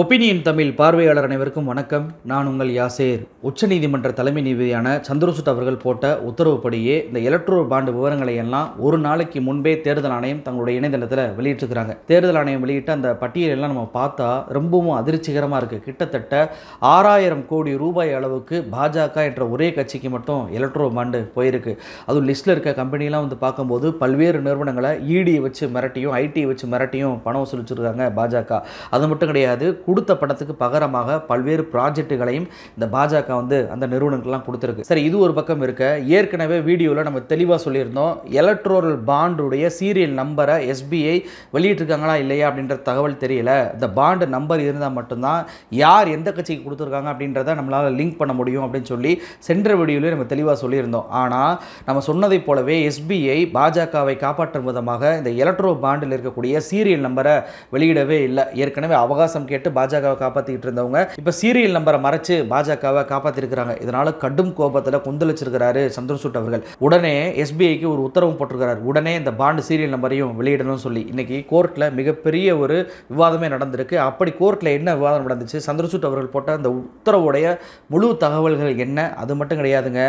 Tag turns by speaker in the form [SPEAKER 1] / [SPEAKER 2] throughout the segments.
[SPEAKER 1] Opinion Tamil பார்வையாளர் அனைவருக்கும் வணக்கம் நான் உங்கள் யாசேர் உச்சநீதிமன்ற தலைமை நீதிபதியான சந்திரசூட் அவர்கள் போட்ட உத்தரவுப்படியே இந்த எலக்ட்ரோ பாண்டு விவரங்களை எல்லாம் ஒரு நாளைக்கு முன்பே தேர்தல் ஆணையம் தங்களுடைய இணையதளத்தில் வெளியிட்டிருக்கிறாங்க தேர்தல் ஆணையம் வெளியிட்ட அந்த பட்டியலெல்லாம் நம்ம பார்த்தா ரொம்பவும் அதிர்ச்சிகரமாக இருக்குது கிட்டத்தட்ட ஆறாயிரம் கோடி ரூபாய் அளவுக்கு பாஜக என்ற ஒரே கட்சிக்கு மட்டும் எலக்ட்ரோ பாண்டு போயிருக்கு அதுவும் லிஸ்ட்டில் இருக்க கம்பெனிலாம் வந்து பார்க்கும்போது பல்வேறு நிறுவனங்களை இடியை வச்சு மிரட்டியும் ஐடியை வச்சு மிரட்டியும் பணம் வசூலிச்சிருக்காங்க பாஜக அது மட்டும் கிடையாது கொடுத்த படத்துக்கு பகரமாக பல்வேறு ப்ராஜெக்ட்டுகளையும் இந்த பாஜக வந்து அந்த நிறுவனங்கள்லாம் கொடுத்துருக்கு சரி இது ஒரு பக்கம் இருக்க ஏற்கனவே வீடியோவில் நம்ம தெளிவாக சொல்லியிருந்தோம் எலக்ட்ரோரல் பாண்டுடைய சீரியல் நம்பரை எஸ்பிஐ வெளியிட்டிருக்காங்களா இல்லையா அப்படின்ற தகவல் தெரியல இந்த பாண்டு நம்பர் இருந்தால் மட்டும்தான் யார் எந்த கட்சிக்கு கொடுத்துருக்காங்க அப்படின்றத நம்மளால் லிங்க் பண்ண முடியும் அப்படின்னு சொல்லி சென்ற வீடியோவிலே நம்ம தெளிவாக சொல்லியிருந்தோம் ஆனால் நம்ம சொன்னதைப் போலவே எஸ்பிஐ பாஜகவை காப்பாற்றும் விதமாக இந்த எலக்ட்ரோ பாண்டில் இருக்கக்கூடிய சீரியல் நம்பரை வெளியிடவே இல்லை ஏற்கனவே அவகாசம் கேட்டு பாஜகவை காப்பாற்றிக்கிட்டு இருந்தவங்க இப்போ சீரியல் நம்பரை மறைச்சு பாஜகவை காப்பாற்றிருக்கிறாங்க இதனால் கடும் கோபத்தில் குந்தளிச்சிருக்கிறாரு சந்திரசூட் அவர்கள் உடனே எஸ்பிஐக்கு ஒரு உத்தரவு போட்டிருக்கிறார் உடனே இந்த பாண்டு சீரியல் நம்பரையும் வெளியிடணும்னு சொல்லி இன்னைக்கு கோர்ட்டில் மிகப்பெரிய ஒரு விவாதமே நடந்திருக்கு அப்படி கோர்ட்டில் என்ன விவாதம் நடந்துச்சு சந்திரசூட் அவர்கள் போட்ட அந்த உத்தரவுடைய முழு தகவல்கள் என்ன அது மட்டும் கிடையாதுங்க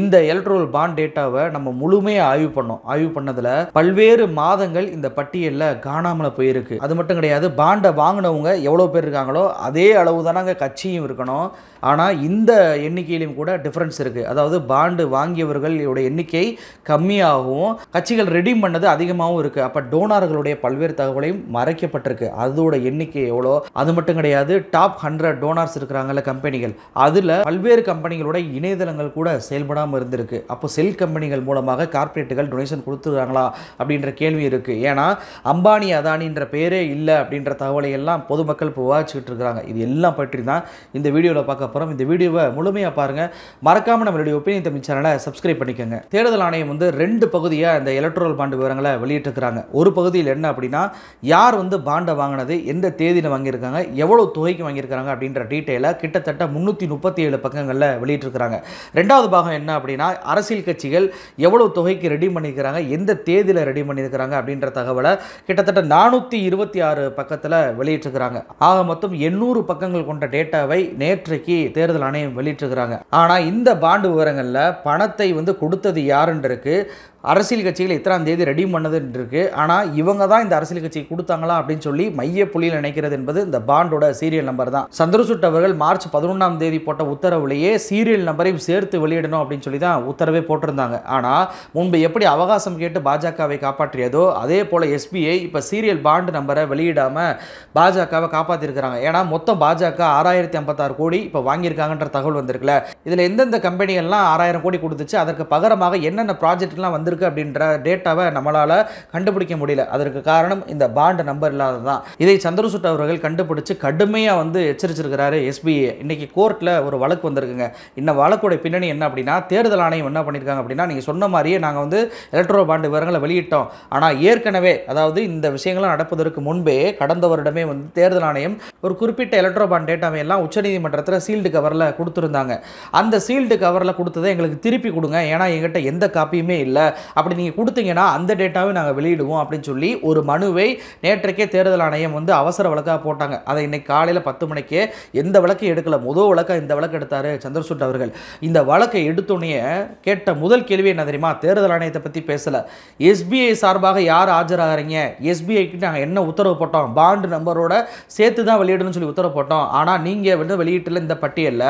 [SPEAKER 1] இந்த எலக்ட்ரோல் பாண்ட் டேட்டாவை நம்ம முழுமையாக ஆய்வு பண்ணோம் ஆய்வு பண்ணதில் பல்வேறு மாதங்கள் இந்த பட்டியலில் காணாமல் போயிருக்கு அது மட்டும் கிடையாது பாண்டை வாங்கினவங்க எவ்வளோ பேர் பேர் இருக்காங்களோ அதே அளவு தானே அங்கே கட்சியும் இருக்கணும் ஆனால் இந்த எண்ணிக்கையிலும் கூட டிஃப்ரென்ஸ் இருக்குது அதாவது பாண்டு வாங்கியவர்களுடைய எண்ணிக்கை கம்மியாகவும் கட்சிகள் ரெடீம் பண்ணது அதிகமாகவும் இருக்குது அப்போ டோனார்களுடைய பல்வேறு தகவலையும் மறைக்கப்பட்டிருக்கு அதோட எண்ணிக்கை எவ்வளோ அது மட்டும் கிடையாது டாப் ஹண்ட்ரட் டோனார்ஸ் இருக்கிறாங்கல்ல கம்பெனிகள் அதில் பல்வேறு கம்பெனிகளோட இணையதளங்கள் கூட செயல்படாமல் இருந்திருக்கு அப்போ செல் கம்பெனிகள் மூலமாக கார்ப்பரேட்டுகள் டொனேஷன் கொடுத்துருக்காங்களா அப்படின்ற கேள்வி இருக்குது ஏன்னா அம்பானி அதானின்ற பேரே இல்லை அப்படின்ற தகவலை எல்லாம் பொதுமக்கள் இப்போ விவாதிச்சுக்கிட்டு இருக்கிறாங்க இது எல்லாம் பற்றி தான் இந்த வீடியோவில் பார்க்க போகிறோம் இந்த வீடியோவை முழுமையாக பாருங்கள் மறக்காமல் நம்மளுடைய ஒப்பீனியன் தமிழ் சேனலை சப்ஸ்கிரைப் பண்ணிக்கோங்க தேர்தல் ஆணையம் வந்து ரெண்டு பகுதியாக இந்த எலக்ட்ரல் பாண்டு விவரங்களை வெளியிட்டிருக்கிறாங்க ஒரு பகுதியில் என்ன அப்படின்னா யார் வந்து பாண்டை வாங்கினது எந்த தேதியில் வாங்கியிருக்காங்க எவ்வளோ தொகைக்கு வாங்கியிருக்காங்க அப்படின்ற டீட்டெயிலை கிட்டத்தட்ட முந்நூற்றி முப்பத்தி ஏழு பக்கங்களில் வெளியிட்டிருக்கிறாங்க ரெண்டாவது பாகம் என்ன அப்படின்னா அரசியல் கட்சிகள் எவ்வளோ தொகைக்கு ரெடி பண்ணியிருக்கிறாங்க எந்த தேதியில் ரெடி பண்ணியிருக்கிறாங்க அப்படின்ற தகவலை கிட்டத்தட்ட நானூற்றி இருபத்தி ஆறு பக்கத்தில் வெளியிட்டிருக்கிறாங்க ஆக ஆக மொத்தம் எண்ணூறு பக்கங்கள் கொண்ட டேட்டாவை நேற்றைக்கு தேர்தல் ஆணையம் வெளியிட்டிருக்கிறாங்க ஆனால் இந்த பாண்டு விவரங்களில் பணத்தை வந்து கொடுத்தது யாருன்றிருக்கு அரசியல் கட்சிகள் எத்தனாம் தேதி ரெடி பண்ணதுன்றிருக்கு ஆனால் இவங்க தான் இந்த அரசியல் கட்சி கொடுத்தாங்களா அப்படின்னு சொல்லி மைய புள்ளியில் நினைக்கிறது என்பது இந்த பாண்டோட சீரியல் நம்பர் தான் சந்திரசுட் அவர்கள் மார்ச் பதினொன்றாம் தேதி போட்ட உத்தரவுலேயே சீரியல் நம்பரையும் சேர்த்து வெளியிடணும் அப்படின்னு சொல்லி தான் உத்தரவே போட்டிருந்தாங்க ஆனால் முன்பு எப்படி அவகாசம் கேட்டு பாஜகவை காப்பாற்றியதோ அதே போல் எஸ்பிஐ இப்போ சீரியல் பாண்டு நம்பரை வெளியிடாமல் பாஜகவை காப்பாற்றிருக்கிறாங்க ஏன்னா மொத்தம் பாஜக ஆறாயிரத்தி ஐம்பத்தாறு கோடி இப்போ வாங்கியிருக்காங்கன்ற தகவல் வந்திருக்குல்ல இதில் எந்தெந்த கம்பெனிகள்லாம் ஆறாயிரம் கோடி கொடுத்துச்சு அதற்கு பகரமாக என்னென்ன ப்ராஜெக்ட்லாம் வந்திருக்கு இருக்கு அப்படின்ற டேட்டாவை நம்மளால கண்டுபிடிக்க முடியல அதற்கு காரணம் இந்த பாண்டு நம்பர் இல்லாதது தான் இதை சந்திரசூட் அவர்கள் கண்டுபிடிச்சு கடுமையாக வந்து எச்சரிச்சிருக்கிறாரு எஸ்பிஐ இன்றைக்கி கோர்ட்டில் ஒரு வழக்கு வந்திருக்குங்க இந்த வழக்குடைய பின்னணி என்ன அப்படின்னா தேர்தல் ஆணையம் என்ன பண்ணியிருக்காங்க அப்படின்னா நீங்கள் சொன்ன மாதிரியே நாங்கள் வந்து எலக்ட்ரோ பாண்டு விவரங்களை வெளியிட்டோம் ஆனால் ஏற்கனவே அதாவது இந்த விஷயங்கள்லாம் நடப்பதற்கு முன்பே கடந்த வருடமே வந்து தேர்தல் ஆணையம் ஒரு குறிப்பிட்ட எலக்ட்ரோ பாண்ட் டேட்டாவை எல்லாம் உச்சநீதிமன்றத்தில் சீல்டு கவரில் கொடுத்துருந்தாங்க அந்த சீல்டு கவரில் கொடுத்ததை எங்களுக்கு திருப்பி கொடுங்க ஏன்னா எங்கிட்ட எந்த காப்பியுமே இல்லை அப்படி நீங்கள் கொடுத்தீங்கன்னா அந்த டேட்டாவை நாங்கள் வெளியிடுவோம் அப்படின்னு சொல்லி ஒரு மனுவை நேற்றைக்கே தேர்தல் ஆணையம் வந்து அவசர வழக்காக போட்டாங்க அதை இன்னைக்கு காலையில் பத்து மணிக்கே எந்த வழக்கு எடுக்கலை முதல் வழக்காக இந்த வழக்கு எடுத்தார் சந்திரசூட் அவர்கள் இந்த வழக்கை எடுத்தோன்னே கேட்ட முதல் கேள்வி என்ன தெரியுமா தேர்தல் ஆணையத்தை பற்றி பேசலை எஸ்பிஐ சார்பாக யார் ஆஜராகிறீங்க எஸ்பிஐக்கு நாங்கள் என்ன உத்தரவு போட்டோம் பாண்டு நம்பரோட சேர்த்து தான் வெளியிடணும்னு சொல்லி உத்தரவு போட்டோம் ஆனால் நீங்கள் வந்து வெளியிட்டில் இந்த பட்டியலில்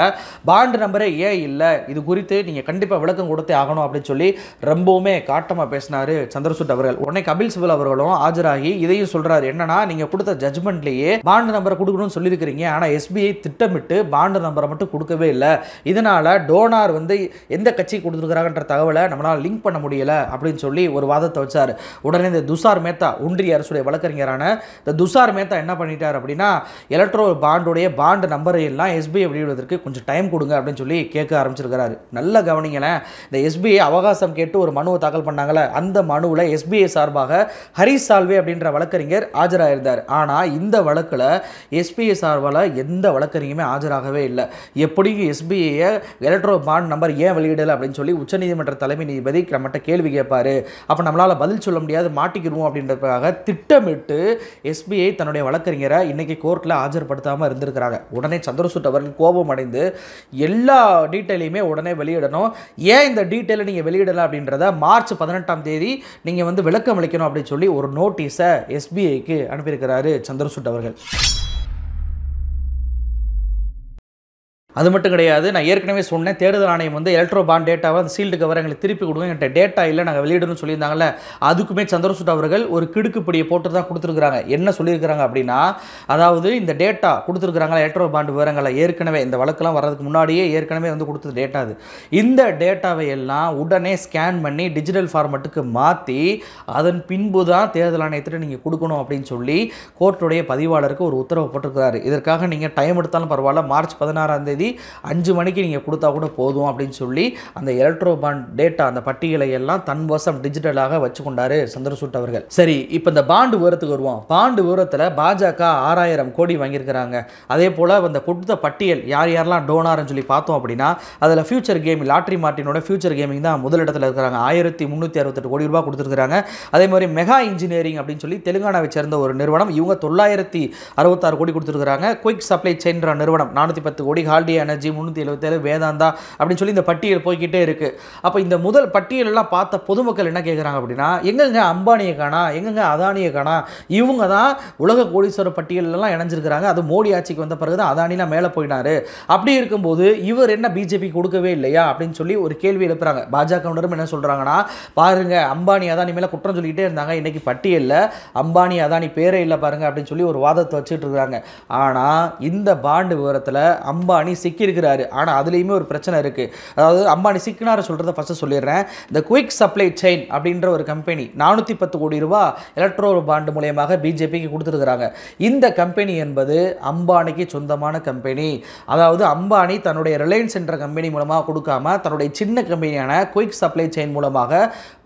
[SPEAKER 1] பாண்டு நம்பரே ஏன் இல்லை இது குறித்து நீங்கள் கண்டிப்பாக விளக்கம் கொடுத்தே ஆகணும் அப்படின்னு சொல்லி ரொம்பவுமே காட்டமாக பேசினார் சந்திரசூட் அவர்கள் உடனே கபில் சிபல் அவர்களும் ஆஜராகி இதையும் சொல்றாரு என்னன்னா நீங்கள் கொடுத்த ஜட்மெண்ட்லேயே பாண்டு நம்பரை கொடுக்கணும்னு சொல்லியிருக்கிறீங்க ஆனால் எஸ்பிஐ திட்டமிட்டு பாண்டு நம்பரை மட்டும் கொடுக்கவே இல்லை இதனால் டோனார் வந்து எந்த கட்சி கொடுத்துருக்குறாங்கன்ற தகவலை நம்மளால் லிங்க் பண்ண முடியலை அப்படின்னு சொல்லி ஒரு வாதத்தை வச்சார் உடனே இந்த துஷார் மேத்தா ஒன்றிய அரசுடைய வழக்கறிஞரான இந்த துஷார் மேத்தா என்ன பண்ணிட்டார் அப்படின்னா எலக்ட்ரோ பாண்டுடைய பாண்டு நம்பரையெல்லாம் எஸ்பிஐ வெளியிடுவதற்கு கொஞ்சம் டைம் கொடுங்க அப்படின்னு சொல்லி கேட்க ஆரம்பிச்சிருக்கிறாரு நல்ல கவனிங்களேன் இந்த எஸ்பிஐ அவகாசம் கேட்டு ஒரு மனுவை தாக்கல் பண்ணாங்கள அந்த மனுவில் எஸ்பிஐ சார்பாக ஹரிஷ் சால்வே அப்படின்ற வழக்கறிஞர் இருந்தார் ஆனால் இந்த வழக்கில் எஸ்பிஐ சார்பால் எந்த வழக்கறிஞருமே ஆஜராகவே இல்லை எப்படியும் எஸ்பிஐயை எலக்ட்ரோ பாண்ட் நம்பர் ஏன் வெளியிடலை அப்படின்னு சொல்லி உச்சநீதிமன்ற தலைமை நீதிபதி நம்மகிட்ட கேள்வி கேட்பார் அப்போ நம்மளால் பதில் சொல்ல முடியாது மாட்டிக்கிறோம் அப்படின்றதுக்காக திட்டமிட்டு எஸ்பிஐ தன்னுடைய வழக்கறிஞரை இன்னைக்கு கோர்ட்டில் ஆஜர்படுத்தாமல் இருந்திருக்கிறாங்க உடனே சந்திரசூட் அவர்கள் கோபம் அடைந்து எல்லா டீட்டெயிலையுமே உடனே வெளியிடணும் ஏன் இந்த டீட்டெயிலை நீங்கள் வெளியிடலாம் அப்படின்றத மார்க் மார்ச் பதினெட்டாம் தேதி நீங்கள் வந்து விளக்கம் அளிக்கணும் அப்படின்னு சொல்லி ஒரு நோட்டீஸை எஸ்பிஐக்கு அனுப்பியிருக்கிறாரு சந்திரசூட் அவர்கள் அது மட்டும் கிடையாது நான் ஏற்கனவே சொன்னேன் தேர்தல் ஆணையம் வந்து எலக்ட்ரோ பாண்ட் டேட்டாவை அந்த சீல்டு கவர் எங்களுக்கு திருப்பி கொடுங்க என்கிட்ட டேட்டா இல்லை நாங்கள் வெளியிடணும்னு சொல்லியிருந்தாங்கல்ல அதுக்குமே சந்திரசூட் அவர்கள் ஒரு கிடுக்குப்படியை போட்டு தான் கொடுத்துருக்குறாங்க என்ன சொல்லியிருக்கிறாங்க அப்படின்னா அதாவது இந்த டேட்டா கொடுத்துருக்குறாங்களா எலக்ட்ரோ பாண்ட் விவரங்களை ஏற்கனவே இந்த வழக்கெல்லாம் வர்றதுக்கு முன்னாடியே ஏற்கனவே வந்து கொடுத்தது டேட்டா அது இந்த டேட்டாவை எல்லாம் உடனே ஸ்கேன் பண்ணி டிஜிட்டல் ஃபார்மட்டுக்கு மாற்றி அதன் பின்பு தான் தேர்தல் ஆணையத்தில் நீங்கள் கொடுக்கணும் அப்படின்னு சொல்லி கோர்ட்டுடைய பதிவாளருக்கு ஒரு உத்தரவு போட்டிருக்கிறாரு இதற்காக நீங்கள் டைம் எடுத்தாலும் பரவாயில்ல மார்ச் பதினாறாம் தேதி அஞ்சு மணிக்கு நீங்கள் கொடுத்தா கூட போதும் அப்படின்னு சொல்லி அந்த எலக்ட்ரோ பாண்ட் டேட்டா அந்த பட்டியலை எல்லாம் தன்வசம் டிஜிட்டலாக வச்சு கொண்டாரு சந்திரசூட் அவர்கள் சரி இப்போ இந்த பாண்டு விவரத்துக்கு வருவோம் பாண்டு விவரத்தில் பாஜக ஆறாயிரம் கோடி வாங்கியிருக்கிறாங்க அதே போல் அந்த கொடுத்த பட்டியல் யார் யாரெல்லாம் டோனார்னு சொல்லி பார்த்தோம் அப்படின்னா அதில் ஃபியூச்சர் கேம் லாட்ரி மார்ட்டினோட ஃபியூச்சர் கேமிங் தான் முதலிடத்தில் இருக்கிறாங்க ஆயிரத்தி முந்நூற்றி அறுபத்தெட்டு கோடி ரூபாய் கொடுத்துருக்காங்க அதே மாதிரி மெகா இன்ஜினியரிங் அப்படின்னு சொல்லி தெலுங்கானாவை சேர்ந்த ஒரு நிறுவனம் இவங்க தொள்ளாயிரத்தி அறுபத்தாறு கோடி கொடுத்துருக்காங்க குயிக் சப்ளை செயின்ற நிறுவனம் நானூற்றி பத்து கோடி ஹால் ஆர்டி எனர்ஜி முந்நூற்றி எழுபத்தேழு வேதாந்தா அப்படின்னு சொல்லி இந்த பட்டியல் போய்கிட்டே இருக்குது அப்போ இந்த முதல் பட்டியலெல்லாம் பார்த்த பொதுமக்கள் என்ன கேட்குறாங்க அப்படின்னா எங்கெங்க அம்பானியை காணா எங்கெங்க அதானியை காணா இவங்க தான் உலக கோடீஸ்வரர் பட்டியலெல்லாம் இணைஞ்சிருக்கிறாங்க அது மோடி ஆட்சிக்கு வந்த பிறகு தான் அதானிலாம் மேலே போயினார் அப்படி இருக்கும்போது இவர் என்ன பிஜேபி கொடுக்கவே இல்லையா அப்படின்னு சொல்லி ஒரு கேள்வி எழுப்புறாங்க பாஜகவினரும் என்ன சொல்கிறாங்கன்னா பாருங்க அம்பானி அதானி மேலே குற்றம் சொல்லிக்கிட்டே இருந்தாங்க இன்றைக்கி பட்டியலில் அம்பானி அதானி பேரே இல்லை பாருங்க அப்படின்னு சொல்லி ஒரு வாதத்தை வச்சுட்டு இருக்காங்க ஆனால் இந்த பாண்டு விவரத்தில் அம்பானி சிக்கியிருக்கிறாரு ஆனால் அதுலேயுமே ஒரு பிரச்சனை இருக்குது அதாவது அம்பானி சிக்கினார் சொல்கிறத ஃபஸ்ட்டு சொல்லிடுறேன் இந்த குயிக் சப்ளை செயின் அப்படின்ற ஒரு கம்பெனி நானூற்றி பத்து கோடி ரூபா எலக்ட்ரோ பாண்டு மூலியமாக பிஜேபிக்கு கொடுத்துருக்குறாங்க இந்த கம்பெனி என்பது அம்பானிக்கு சொந்தமான கம்பெனி அதாவது அம்பானி தன்னுடைய ரிலையன்ஸ் என்ற கம்பெனி மூலமாக கொடுக்காம தன்னுடைய சின்ன கம்பெனியான குயிக் சப்ளை செயின் மூலமாக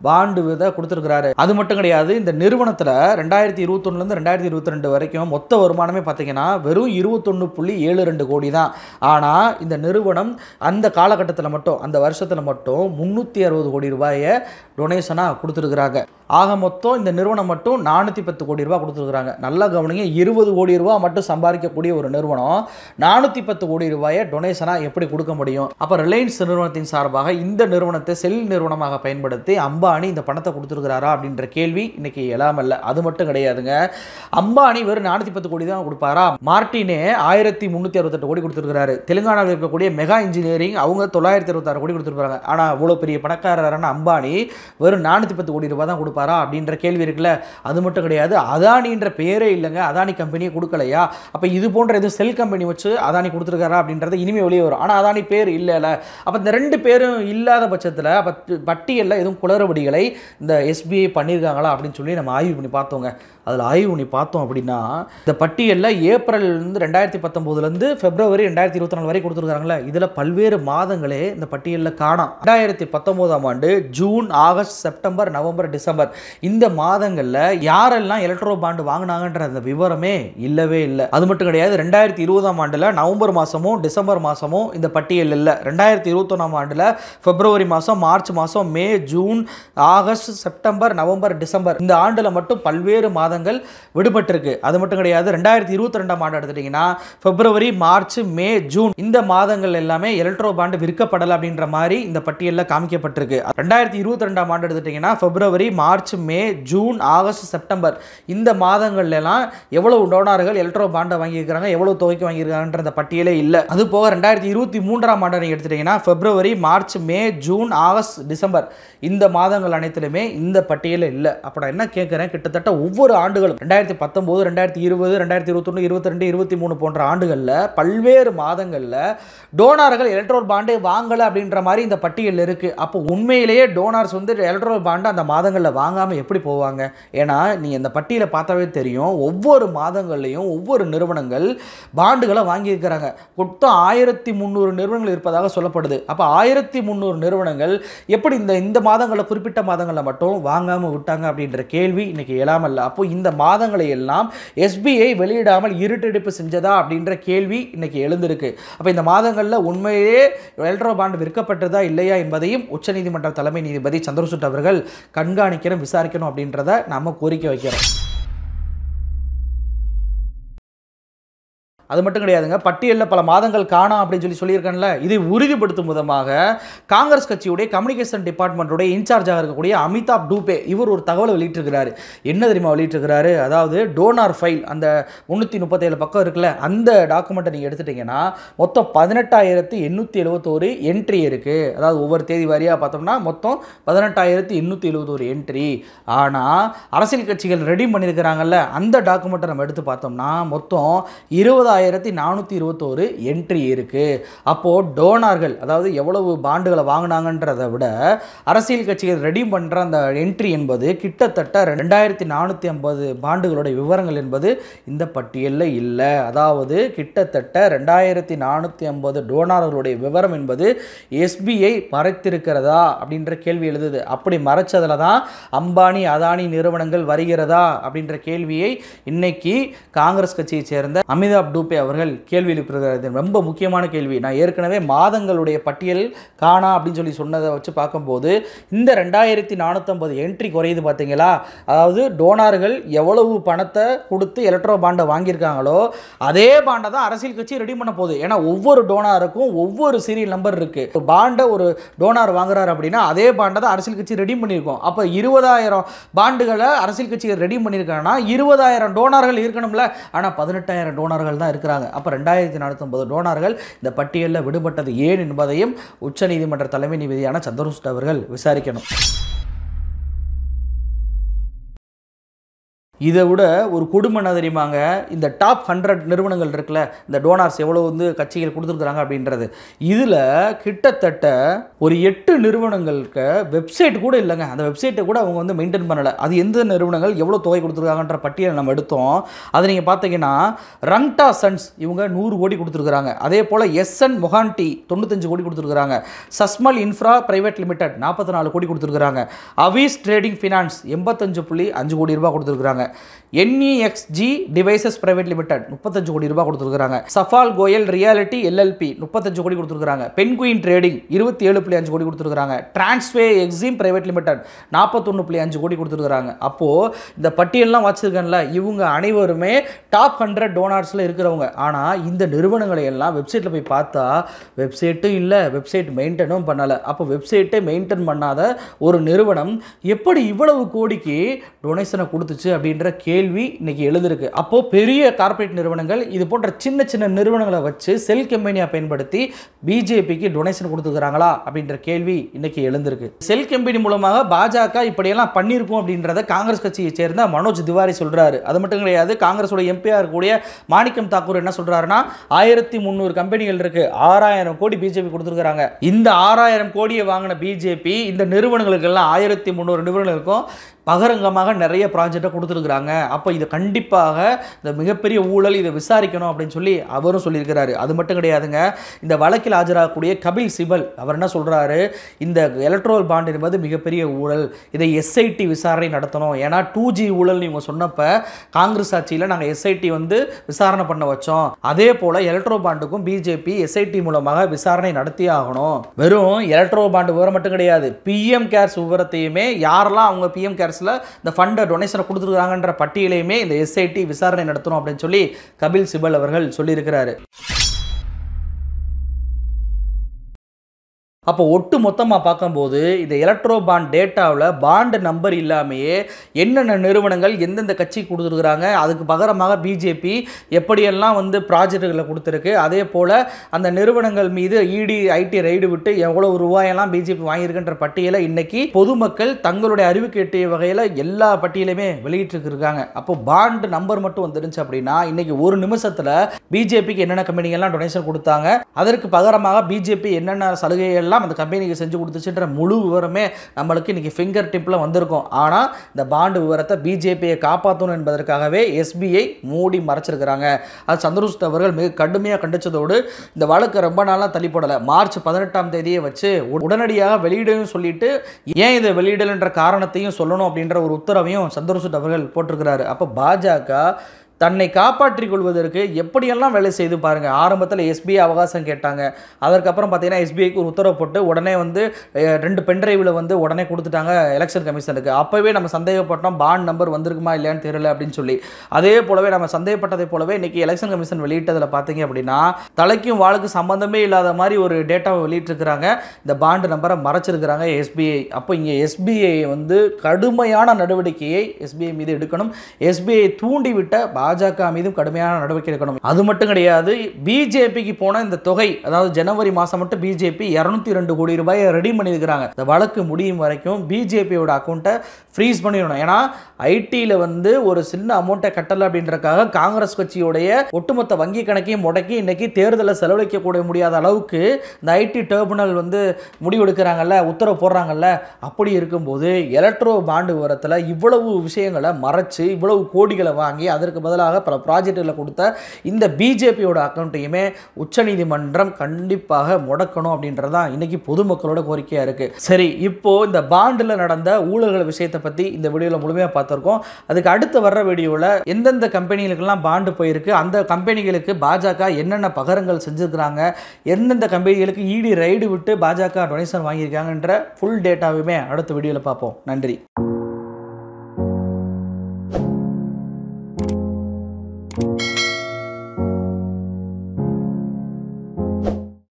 [SPEAKER 1] பாண்டு விதை கொடுத்துருக்குறாரு அது மட்டும் கிடையாது இந்த நிறுவனத்தில் ரெண்டாயிரத்தி இருபத்தொன்னுலேருந்து ரெண்டாயிரத்தி இருபத்தி ரெண்டு வரைக்கும் மொத்த வருமானமே பார்த்தீங்கன்னா வெறும் இருபத்தொன்று புள்ளி ஏழு ரெண்டு கோடி தான் ஆனால் ஆனால் இந்த நிறுவனம் அந்த காலகட்டத்தில் மட்டும் அந்த வருஷத்தில் மட்டும் முந்நூற்றி அறுபது கோடி ரூபாயை டொனேஷனாக கொடுத்துருக்குறாங்க ஆக மொத்தம் இந்த நிறுவனம் மட்டும் நானூற்றி பத்து கோடி ரூபா கொடுத்துருக்குறாங்க நல்லா கவனிங்க இருபது கோடி ரூபா மட்டும் சம்பாதிக்கக்கூடிய ஒரு நிறுவனம் நானூற்றி பத்து கோடி ரூபாயை டொனேஷனாக எப்படி கொடுக்க முடியும் அப்போ ரிலையன்ஸ் நிறுவனத்தின் சார்பாக இந்த நிறுவனத்தை செல் நிறுவனமாக பயன்படுத்தி அம்பானி இந்த பணத்தை கொடுத்துருக்கிறாரா அப்படின்ற கேள்வி இன்னைக்கு எல்லாமல்ல அது மட்டும் கிடையாதுங்க அம்பானி வெறும் நானூற்றி பத்து கோடி தான் கொடுப்பாரா மார்டினே ஆயிரத்தி முந்நூற்றி அறுபத்தெட்டு கோடி கொடுத்துருக்கிறாரு தெலுங்கானாவில் இருக்கக்கூடிய மெகா இன்ஜினியரிங் அவங்க தொள்ளாயிரத்தி இருபத்தாறு கோடி கொடுத்துருப்பாங்க ஆனால் அவ்வளோ பெரிய பணக்காரரான அம்பானி வெறும் நானூற்றி பத்து கோடி ரூபாய் தான் கொடுப்பாரா அப்படின்ற கேள்வி இருக்குல்ல அது மட்டும் கிடையாது அதானின்ற பேரே இல்லைங்க அதானி கம்பெனியை கொடுக்கலையா அப்போ இது போன்ற எதுவும் செல் கம்பெனி வச்சு அதானி கொடுத்துருக்காரா அப்படின்றது இனிமேல் வெளியே வரும் ஆனால் அதானி பேர் இல்லைல்ல அப்போ இந்த ரெண்டு பேரும் இல்லாத பட்சத்தில் அப்போ பட்டியலில் எதுவும் குளறுபடிகளை இந்த எஸ்பிஐ பண்ணியிருக்காங்களா அப்படின்னு சொல்லி நம்ம ஆய்வு பண்ணி பார்த்தோங்க அதில் ஆய்வு பண்ணி பார்த்தோம் அப்படின்னா இந்த பட்டியலில் ஏப்ரல் ரெண்டாயிரத்தி பத்தொம்போதுலேருந்து பிப்ரவரி ரெண்டாயிரத்தி இருபத்தி மாதங்கள் வரை கொடுத்துருக்காங்களே இதில் பல்வேறு மாதங்களே இந்த பட்டியலில் காணாம் ரெண்டாயிரத்தி பத்தொம்போதாம் ஆண்டு June August September November December இந்த மாதங்களில் யாரெல்லாம் எலக்ட்ரோ பாண்டு வாங்கினாங்கன்ற அந்த விவரமே இல்லவே இல்லை அது மட்டும் கிடையாது ரெண்டாயிரத்தி இருபதாம் ஆண்டில் நவம்பர் மாதமும் டிசம்பர் மாதமும் இந்த பட்டியல் இல்லை ரெண்டாயிரத்தி இருபத்தொன்னாம் ஆண்டில் பிப்ரவரி மாதம் மார்ச் மாதம் May June August September November December இந்த ஆண்டில் மட்டும் பல்வேறு மாதங்கள் விடுபட்டிருக்கு அது மட்டும் கிடையாது ரெண்டாயிரத்தி இருபத்தி ரெண்டாம் ஆண்டு எடுத்துட்டிங்கன்னா பிப்ரவரி மார்ச் மே ஜூன் மற்றும் இந்த மாதங்கள் எல்லாமே எலக்ட்ரோ பாண்டு விற்கப்படலை அப்படின்ற மாதிரி இந்த பட்டியலில் காமிக்கப்பட்டிருக்கு ரெண்டாயிரத்தி இருபத்தி ரெண்டாம் ஆண்டு எடுத்துட்டீங்கன்னா February March May June August September இந்த மாதங்கள்லாம் எவ்வளவு டோனார்கள் எலக்ட்ரோ பாண்டை வாங்கியிருக்கிறாங்க எவ்வளோ தொகைக்கு வாங்கியிருக்காங்கன்ற பட்டியலே இல்லை அது போக ரெண்டாயிரத்தி இருபத்தி மூன்றாம் ஆண்டு நீங்கள் எடுத்துட்டீங்கன்னா February March May June August December இந்த மாதங்கள் அனைத்திலுமே இந்த பட்டியலில் இல்லை அப்போ நான் என்ன கேட்குறேன் கிட்டத்தட்ட ஒவ்வொரு ஆண்டுகளும் ரெண்டாயிரத்தி பத்தொம்போது ரெண்டாயிரத்தி இருபது ரெண்டாயிரத்தி இருபத்தொன்று இருபத்தி ரெண்டு இருபத்தி மூணு போன்ற ஆண்டுகளில் பல்வேறு மாதங்கள் பட்டியலில் டோனார்கள் எலக்ட்ரோல் பாண்டு வாங்கலை அப்படின்ற மாதிரி இந்த பட்டியலில் இருக்குது அப்போ உண்மையிலேயே டோனார்ஸ் வந்து எலக்ட்ரோல் பாண்டு அந்த மாதங்களில் வாங்காமல் எப்படி போவாங்க ஏன்னா நீ இந்த பட்டியலை பார்த்தாவே தெரியும் ஒவ்வொரு மாதங்கள்லேயும் ஒவ்வொரு நிறுவனங்கள் பாண்டுகளை வாங்கியிருக்கிறாங்க மொத்தம் ஆயிரத்தி முந்நூறு நிறுவனங்கள் இருப்பதாக சொல்லப்படுது அப்போ ஆயிரத்தி முந்நூறு நிறுவனங்கள் எப்படி இந்த இந்த மாதங்களில் குறிப்பிட்ட மாதங்களில் மட்டும் வாங்காமல் விட்டாங்க அப்படின்ற கேள்வி இன்றைக்கி எழாமல் அப்போ இந்த மாதங்களை எல்லாம் எஸ்பிஐ வெளியிடாமல் இருட்டெடுப்பு செஞ்சதா அப்படின்ற கேள்வி இன்றைக்கி எழுந்திருக்கு அப்போ இந்த மாதங்களில் உண்மையிலே எல்ட்ரோ பாண்டு விற்கப்பட்டதா இல்லையா என்பதையும் உச்சநீதிமன்ற தலைமை நீதிபதி சந்திரசூட் அவர்கள் கண்காணிக்கணும் விசாரிக்கணும் அப்படின்றத நம்ம கோரிக்கை வைக்கிறோம் அது மட்டும் கிடையாதுங்க பட்டியலில் பல மாதங்கள் காணாம் அப்படின்னு சொல்லி சொல்லியிருக்கேன்ல இதை உறுதிப்படுத்தும் விதமாக காங்கிரஸ் கட்சியுடைய கம்யூனிகேஷன் டிபார்ட்மெண்ட்டுடைய இன்சார்ஜாக இருக்கக்கூடிய அமிதாப் டூபே இவர் ஒரு தகவல் வெளியிட்டிருக்கிறார் என்ன தெரியுமா வெளியிட்டிருக்கிறாரு அதாவது டோனார் ஃபைல் அந்த முந்நூற்றி முப்பத்தேழு பக்கம் இருக்குல்ல அந்த டாக்குமெண்ட்டை நீங்கள் எடுத்துட்டிங்கன்னா மொத்தம் பதினெட்டாயிரத்து எண்ணூற்றி எழுபத்தோரு என்ட்ரி இருக்குது அதாவது ஒவ்வொரு தேதி வாரியாக பார்த்தோம்னா மொத்தம் பதினெட்டாயிரத்து எண்ணூற்றி எழுபத்தோரு என்ட்ரி ஆனால் அரசியல் கட்சிகள் ரெடி பண்ணியிருக்கிறாங்கல்ல அந்த டாக்குமெண்ட்டை நம்ம எடுத்து பார்த்தோம்னா மொத்தம் இருபதாயிரம் நாலாயிரத்தி நானூற்றி இருபத்தோரு என்ட்ரி இருக்குது அப்போது டோனார்கள் அதாவது எவ்வளவு பாண்டுகளை வாங்கினாங்கன்றதை விட அரசியல் கட்சிகள் ரெடியூம் பண்ணுற அந்த என்ட்ரி என்பது கிட்டத்தட்ட ரெண்டாயிரத்தி நானூற்றி ஐம்பது பாண்டுகளுடைய விவரங்கள் என்பது இந்த பட்டியலில் இல்லை அதாவது கிட்டத்தட்ட ரெண்டாயிரத்தி நானூற்றி ஐம்பது டோனார்களுடைய விவரம் என்பது எஸ்பிஐ மறைத்திருக்கிறதா அப்படின்ற கேள்வி எழுதுது அப்படி மறைச்சதில் தான் அம்பானி அதானி நிறுவனங்கள் வருகிறதா அப்படின்ற கேள்வியை இன்னைக்கு காங்கிரஸ் கட்சியை சேர்ந்த அமிதாப் டூப் பே அவர்கள் கேள்வி எழுப்பியிருக்கிறார் ரொம்ப முக்கியமான கேள்வி நான் ஏற்கனவே மாதங்களுடைய பட்டியல் காணா அப்படின்னு சொல்லி சொன்னதை வச்சு பார்க்கும்போது இந்த ரெண்டாயிரத்தி நானூற்றம்பது என்ட்ரி குறையுது பார்த்தீங்களா அதாவது டோனார்கள் எவ்வளவு பணத்தை கொடுத்து எலக்ட்ரோ பாண்டை வாங்கியிருக்காங்களோ அதே பாண்டை தான் அரசியல் கட்சி ரெடி பண்ண போகுது ஏன்னா ஒவ்வொரு டோனாருக்கும் ஒவ்வொரு சீரியல் நம்பர் இருக்குது பாண்டை ஒரு டோனார் வாங்குறாரு அப்படின்னா அதே பாண்டை தான் அரசியல் கட்சி ரெடி பண்ணியிருக்கோம் அப்போ இருபதாயிரம் பாண்டுகளை அரசியல் கட்சிகள் ரெடி பண்ணியிருக்காங்கன்னா இருபதாயிரம் டோனார்கள் இருக்கணும்ல ஆனால் பதினெட்டாயிரம் டோனார்கள் தான் இருக்கிறாங்க அப்போ ரெண்டாயிரத்தி ஒன்பது டோனார்கள் இந்த பட்டியலில் விடுபட்டது ஏன் என்பதையும் உச்சநீதிமன்ற தலைமை நீதியான சந்திரசூட் அவர்கள் விசாரிக்கணும் இதை விட ஒரு கொடுமை என்ன தெரியுமாங்க இந்த டாப் ஹண்ட்ரட் நிறுவனங்கள் இருக்குல்ல இந்த டோனார்ஸ் எவ்வளோ வந்து கட்சிகள் கொடுத்துருக்குறாங்க அப்படின்றது இதில் கிட்டத்தட்ட ஒரு எட்டு நிறுவனங்களுக்கு வெப்சைட் கூட இல்லைங்க அந்த வெப்சைட்டை கூட அவங்க வந்து மெயின்டைன் பண்ணலை அது எந்த நிறுவனங்கள் எவ்வளோ தொகை கொடுத்துருக்காங்கன்ற பட்டியலை நம்ம எடுத்தோம் அதை நீங்கள் பார்த்தீங்கன்னா ரங்டா சன்ஸ் இவங்க நூறு கோடி கொடுத்துருக்குறாங்க அதே போல் எஸ்என் மொஹான்டி தொண்ணூத்தஞ்சு கோடி கொடுத்துருக்குறாங்க சஸ்மல் இன்ஃப்ரா பிரைவேட் லிமிடெட் நாற்பத்தி நாலு கோடி கொடுத்துருக்குறாங்க அவீஸ் ட்ரேடிங் ஃபினான்ஸ் எண்பத்தஞ்சு புள்ளி அஞ்சு கோடி ரூபாய் கொடுத்துருக்குறாங்க என்இஎக்ஸ்ஜி டிவைசஸ் பிரைவேட் லிமிடெட் முப்பத்தஞ்சு கோடி ரூபாய் கொடுத்துருக்காங்க சஃபால் கோயல் ரியாலிட்டி எல்எல்பி முப்பத்தஞ்சு கோடி கொடுத்துருக்காங்க பென்குயின் ட்ரேடிங் இருபத்தி ஏழு புள்ளி அஞ்சு கோடி கொடுத்துருக்காங்க டிரான்ஸ்வே எக்ஸிம் பிரைவேட் லிமிடெட் நாற்பத்தொன்று புள்ளி அஞ்சு கோடி கொடுத்துருக்காங்க அப்போது இந்த பட்டியல்லாம் வச்சுருக்கேன்ல இவங்க அனைவருமே டாப் ஹண்ட்ரட் டோனார்ஸில் இருக்கிறவங்க ஆனால் இந்த நிறுவனங்களை எல்லாம் வெப்சைட்டில் போய் பார்த்தா வெப்சைட்டும் இல்லை வெப்சைட் மெயின்டைனும் பண்ணலை அப்போ வெப்சைட்டே மெயின்டைன் பண்ணாத ஒரு நிறுவனம் எப்படி இவ்வளவு கோடிக்கு டொனேஷனை கொடுத்துச்சு அப்படின்ற அப்படின்ற கேள்வி இன்றைக்கி எழுதுருக்கு அப்போது பெரிய கார்ப்பரேட் நிறுவனங்கள் இது போன்ற சின்ன சின்ன நிறுவனங்களை வச்சு செல் கம்பெனியாக பயன்படுத்தி பிஜேபிக்கு டொனேஷன் கொடுத்துக்கிறாங்களா அப்படின்ற கேள்வி இன்றைக்கி எழுந்திருக்கு செல் கம்பெனி மூலமாக பாஜக இப்படியெல்லாம் பண்ணியிருக்கும் அப்படின்றத காங்கிரஸ் கட்சியை சேர்ந்த மனோஜ் திவாரி சொல்கிறாரு அது மட்டும் கிடையாது காங்கிரஸோட எம்பியாக இருக்கக்கூடிய மாணிக்கம் தாக்கூர் என்ன சொல்கிறாருன்னா ஆயிரத்தி முந்நூறு கம்பெனிகள் இருக்குது ஆறாயிரம் கோடி பிஜேபி கொடுத்துருக்குறாங்க இந்த ஆறாயிரம் கோடியை வாங்கின பிஜேபி இந்த நிறுவனங்களுக்கெல்லாம் ஆயிரத்தி முந்நூறு நிறுவனங்களுக்கும் பகரங்கமாக நிறைய ப்ராஜெக்டை கொடுத்துருக்குறாங்க அப்போ இதை கண்டிப்பாக இந்த மிகப்பெரிய ஊழல் இதை விசாரிக்கணும் அப்படின்னு சொல்லி அவரும் சொல்லியிருக்கிறாரு அது மட்டும் கிடையாதுங்க இந்த வழக்கில் ஆஜராகக்கூடிய கபில் சிபல் அவர் என்ன சொல்கிறாரு இந்த எலக்ட்ரோல் பாண்ட் என்பது மிகப்பெரிய ஊழல் இதை எஸ்ஐடி விசாரணை நடத்தணும் ஏன்னா டூ ஜி ஊழல் இவங்க சொன்னப்போ காங்கிரஸ் ஆட்சியில் நாங்கள் எஸ்ஐடி வந்து விசாரணை பண்ண வச்சோம் அதே போல் எலக்ட்ரோ பாண்டுக்கும் பிஜேபி எஸ்ஐடி மூலமாக விசாரணை நடத்தி ஆகணும் வெறும் எலக்ட்ரோ பாண்டு விவரம் மட்டும் கிடையாது பிஎம் கேர்ஸ் விவரத்தையுமே யாரெல்லாம் அவங்க பிஎம் கேர்ஸ் அஃபேர்ஸில் இந்த ஃபண்டை டொனேஷனை கொடுத்துருக்காங்கன்ற பட்டியலையுமே இந்த எஸ்ஐடி விசாரணை நடத்தணும் அப்படின்னு சொல்லி கபில் சிபல் அவர்கள் சொல்லியிருக்கிறாரு அப்போ ஒட்டு மொத்தமாக பார்க்கும்போது இந்த எலக்ட்ரோ பாண்ட் டேட்டாவில் பாண்டு நம்பர் இல்லாமையே என்னென்ன நிறுவனங்கள் எந்தெந்த கட்சி கொடுத்துருக்குறாங்க அதுக்கு பகரமாக பிஜேபி எப்படியெல்லாம் வந்து ப்ராஜெக்டுகளை கொடுத்துருக்கு அதே போல் அந்த நிறுவனங்கள் மீது இடி ஐடி ரைடு விட்டு எவ்வளோ ரூபாயெல்லாம் பிஜேபி வாங்கியிருக்குன்ற பட்டியலை இன்றைக்கி பொதுமக்கள் தங்களுடைய அறிவு கேட்டிய வகையில் எல்லா பட்டியலையுமே வெளியிட்டிருக்காங்க அப்போ பாண்டு நம்பர் மட்டும் வந்துருந்துச்சு அப்படின்னா இன்றைக்கி ஒரு நிமிஷத்தில் பிஜேபிக்கு என்னென்ன கம்பெனிகள்லாம் டொனேஷன் கொடுத்தாங்க அதற்கு பகரமாக பிஜேபி என்னென்ன சலுகைகள் எல்லாம் அந்த கம்பெனிக்கு செஞ்சு கொடுத்துச்சுன்ற முழு விவரமே நம்மளுக்கு இன்றைக்கி ஃபிங்கர் டிப்பில் வந்திருக்கும் ஆனால் இந்த பாண்டு விவரத்தை பிஜேபியை காப்பாற்றணும் என்பதற்காகவே எஸ்பிஐ மூடி மறைச்சிருக்கிறாங்க அது சந்திரசூத் அவர்கள் மிக கடுமையாக கண்டித்ததோடு இந்த வழக்கு ரொம்ப நாளாக தள்ளிப்படலை மார்ச் பதினெட்டாம் தேதியை வச்சு உடனடியாக வெளியிடும் சொல்லிட்டு ஏன் இதை வெளியிடலைன்ற காரணத்தையும் சொல்லணும் அப்படின்ற ஒரு உத்தரவையும் சந்திரசூத் அவர்கள் போட்டிருக்கிறாரு அப்போ பாஜக தன்னை காப்பாற்றிக் கொள்வதற்கு எப்படியெல்லாம் வேலை செய்து பாருங்கள் ஆரம்பத்தில் எஸ்பிஐ அவகாசம் கேட்டாங்க அதற்கப்புறம் பார்த்தீங்கன்னா எஸ்பிஐக்கு ஒரு உத்தரவு போட்டு உடனே வந்து ரெண்டு பென்ட்ரைவில் வந்து உடனே கொடுத்துட்டாங்க எலெக்ஷன் கமிஷனுக்கு அப்போவே நம்ம சந்தேகப்பட்டோம் பாண்ட் நம்பர் வந்திருக்குமா இல்லையான்னு தெரியல அப்படின்னு சொல்லி அதே போலவே நம்ம சந்தேகப்பட்டதை போலவே இன்றைக்கி எலெக்ஷன் கமிஷன் வெளியிட்டதில் பார்த்தீங்க அப்படின்னா தலைக்கும் வாழ்க்கு சம்மந்தமே இல்லாத மாதிரி ஒரு டேட்டாவை வெளியிட்டிருக்கிறாங்க இந்த பாண்டு நம்பரை மறைச்சிருக்கிறாங்க எஸ்பிஐ அப்போ இங்கே எஸ்பிஐ வந்து கடுமையான நடவடிக்கையை எஸ்பிஐ மீது எடுக்கணும் எஸ்பிஐ தூண்டிவிட்ட பாஜக மீதும் கடுமையான நடவடிக்கை எடுக்கணும் அது மட்டும் கிடையாது பிஜேபிக்கு போன இந்த தொகை அதாவது ஜனவரி மாதம் மட்டும் பிஜேபி இருநூத்தி ரெண்டு கோடி ரூபாயை ரெடி பண்ணியிருக்கிறாங்க இந்த வழக்கு முடியும் வரைக்கும் பிஜேபியோட அக்கௌண்ட்டை ஃப்ரீஸ் பண்ணிடணும் ஏன்னா ஐடியில் வந்து ஒரு சின்ன அமௌண்ட்டை கட்டலை அப்படின்றக்காக காங்கிரஸ் கட்சியோடைய ஒட்டுமொத்த வங்கி கணக்கையும் முடக்கி இன்னைக்கு தேர்தலை செலவழிக்கக்கூட முடியாத அளவுக்கு இந்த ஐடி டேர்மினல் வந்து முடிவெடுக்கிறாங்கல்ல உத்தரவு போடுறாங்கல்ல அப்படி இருக்கும்போது எலக்ட்ரோ பாண்டு விவரத்தில் இவ்வளவு விஷயங்களை மறைச்சு இவ்வளவு கோடிகளை வாங்கி அதற்கு பதில் முதலாக பல ப்ராஜெக்டில் கொடுத்த இந்த பிஜேபியோட அக்கௌண்ட்டையுமே உச்சநீதிமன்றம் கண்டிப்பாக முடக்கணும் அப்படின்றது தான் இன்றைக்கி பொதுமக்களோட கோரிக்கையாக இருக்குது சரி இப்போது இந்த பாண்டில் நடந்த ஊழல்கள் விஷயத்தை பற்றி இந்த வீடியோவில் முழுமையாக பார்த்துருக்கோம் அதுக்கு அடுத்து வர்ற வீடியோவில் எந்தெந்த கம்பெனிகளுக்கெல்லாம் பாண்டு போயிருக்கு அந்த கம்பெனிகளுக்கு பாஜக என்னென்ன பகரங்கள் செஞ்சுருக்கிறாங்க எந்தெந்த கம்பெனிகளுக்கு ஈடி ரைடு விட்டு பாஜக டொனேஷன் வாங்கியிருக்காங்கன்ற ஃபுல் டேட்டாவுமே அடுத்த வீடியோவில் பார்ப்போம் நன்றி Thank you.